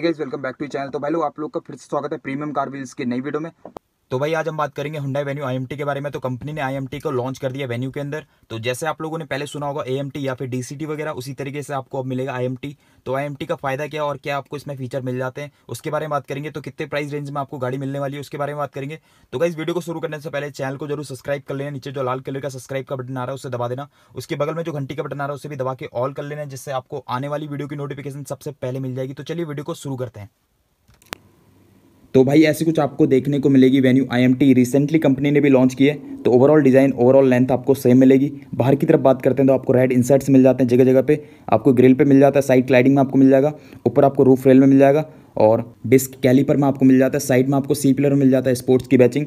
guys welcome back to channel तो भाई लोग आप लोग का फिर से स्वागत है प्रीमियम कार व्हील्स के नई वीडियो में तो भाई आज हम बात करेंगे हुंडई वेन्यू आई के बारे में तो कंपनी ने आई को लॉन्च कर दिया वेन्यू के अंदर तो जैसे आप लोगों ने पहले सुना होगा ए या फिर डी वगैरह उसी तरीके से आपको अब मिलेगा आई तो आई का फायदा क्या और क्या आपको इसमें फीचर मिल जाते हैं उसके बारे में बात करेंगे तो कितने प्राइस रेंज में आपको गाड़ी मिलने वाली है उसके बारे में बात करेंगे तो इस वीडियो को शुरू करने से पहले चैनल को जरूर सब्सक्राइब कर लेना नीचे जो लाल कलर का सब्सक्राइब का बटन आ रहा है उसे दबा देना उसके बगल में जो घंटी का बटन आ रहा है उसे भी दबा के ऑल कर लेना जिससे आपको आने वाली वीडियो की नोटिफिकेशन सबसे पहले मिल जाएगी तो चलिए वीडियो को शुरू करते हैं तो भाई ऐसे कुछ आपको देखने को मिलेगी Venue I M T recently company ने भी लॉन्च की है तो ओवरऑल डिज़ाइन ओवरऑल लेंथ आपको सेम मिलेगी बाहर की तरफ बात करते हैं तो आपको रेड इंसर्ट्स मिल जाते हैं जगह जगह पे आपको ग्रिल पे मिल जाता है साइड क्लाइडिंग में आपको मिल जाएगा ऊपर आपको रूफ रेल में मिल जाएगा और डिस्क कैलीपर में आपको मिल जाता है साइड में आपको सी पिलर में मिल जाता है स्पोर्ट्स की बैचिंग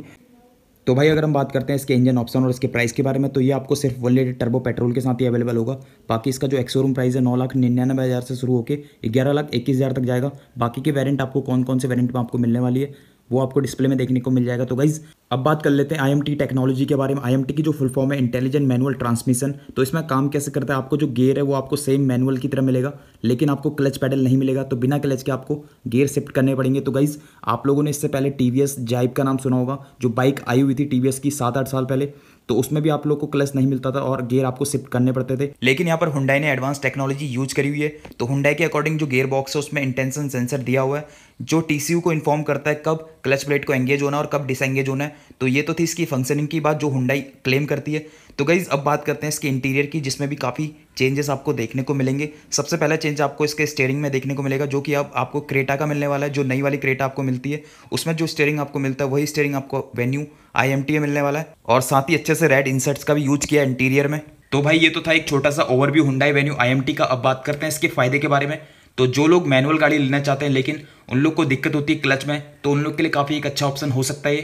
तो भाई अगर हम बात करते हैं इसके इंजन ऑप्शन और इसके प्राइस के बारे में तो ये आपको सिर्फ वन लीटर टर्बो पेट्रोल के साथ ही अवेलेबल होगा बाकी इसका जो एक्सोरूम प्राइस है नौ लाख निन्यानवे हज़ार से शुरू होकर ग्यारह लाख इक्कीस हज़ार तक जाएगा बाकी के वेरियंट आपको कौन कौन से वेरियंट में आपको मिलने वाली है वो आपको डिस्प्ले में देखने को मिल जाएगा तो गाइज़ अब बात कर लेते हैं टी टेक्नोलॉजी के बारे में टी की जो फुल फॉर्म है इंटेलिजेंट मैनुअल ट्रांसमिशन तो इसमें काम कैसे करता है आपको जो गेयर है वो आपको सेम मैनुअल की तरह मिलेगा लेकिन आपको क्लच पैडल नहीं मिलेगा तो बिना क्लच के आपको गेयर शिफ्ट करने पड़ेंगे तो गाइज आप लोगों ने इससे पहले टी वी जाइब का नाम सुना होगा जो बाइक आई हुई थी टी की सात आठ साल पहले तो उसमें भी आप लोग को क्लच नहीं मिलता था और गेयर आपको शिफ्ट करने पड़ते थे लेकिन यहाँ पर हुंडाई ने एडवांस टेक्नोलॉजी यूज करी हुई है तो हुंडाई के अकॉर्डिंग जो गेयर बॉक्स है उसमें इंटेंशन सेंसर दिया हुआ है जो टीसीयू को इन्फॉर्म करता है कब क्लच प्लेट को एंगेज होना और कब डिसएंगेज होना है तो ये तो थी इसकी फंक्शनिंग की बात जो हुंडई क्लेम करती है तो गाइज़ अब बात करते हैं इसके इंटीरियर की जिसमें भी काफ़ी चेंजेस आपको देखने को मिलेंगे सबसे पहला चेंज आपको इसके स्टेयरिंग में देखने को मिलेगा जो कि अब आप, आपको क्रेटा का मिलने वाला है जो नई वाली क्रेटा आपको मिलती है उसमें जो स्टेयरिंग आपको मिलता है वही स्टेयरिंग आपको वेन्यू आई एम टी मिलने वाला है और साथ ही अच्छे से रेड इंसर्ट्स का भी यूज किया इंटीरियर में तो भाई ये तो था एक छोटा सा ओवरव्यू हुंडाई वेन्यू आई का अब बात करते हैं इसके फायदे के बारे में तो जो लोग मैनुअल गाड़ी लेना चाहते हैं लेकिन उन लोग को दिक्कत होती है क्लच में तो उन लोग के लिए काफ़ी एक अच्छा ऑप्शन हो सकता है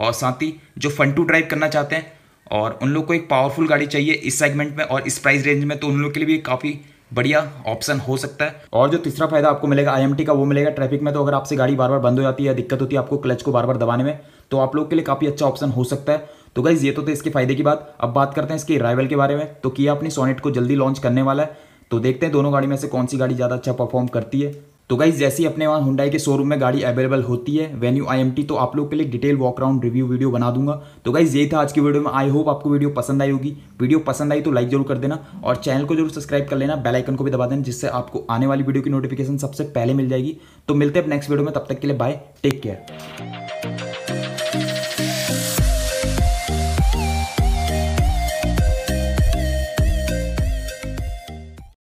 और साथ ही जो फन टू ड्राइव करना चाहते हैं और उन लोग को एक पावरफुल गाड़ी चाहिए इस सेगमेंट में और इस प्राइस रेंज में तो उन लोग के लिए भी काफ़ी बढ़िया ऑप्शन हो सकता है और जो तीसरा फायदा आपको मिलेगा आईएमटी का वो मिलेगा ट्रैफिक में तो अगर आपसे गाड़ी बार बार बंद हो जाती है दिक्कत होती है आपको क्लच को बार बार दबाने में तो आप लोग के लिए काफ़ी अच्छा ऑप्शन हो सकता है तो गाइज ये तो थे इसके फायदे की बात अब बात करते हैं इसके अराइवल के बारे में तो किया अपनी सोनेट को जल्दी लॉन्च करने वाला है तो देखते हैं दोनों गाड़ी में से कौन सी गाड़ी ज़्यादा अच्छा परफॉर्म करती है तो गाइज जैसी अपने वहाँ हुंडाई के शोरूम में गाड़ी अवेलेबल होती है वेन्यू आईएमटी तो आप लोग के लिए detail walk round review video बना दूंगा तो गाइज यही था आज की वीडियो में आई होप आपको वीडियो पसंद आई होगी वीडियो पसंद आई तो लाइक जरूर कर देना और चैनल को जरूर सब्सक्राइब कर लेना बेल आइकन को भी दबा देना जिससे आपको आने वाली वीडियो की नोटिफिकेशन सबसे पहले मिल जाएगी तो मिलते हैं नेक्स्ट वीडियो में तब तक के लिए बाय टेक केयर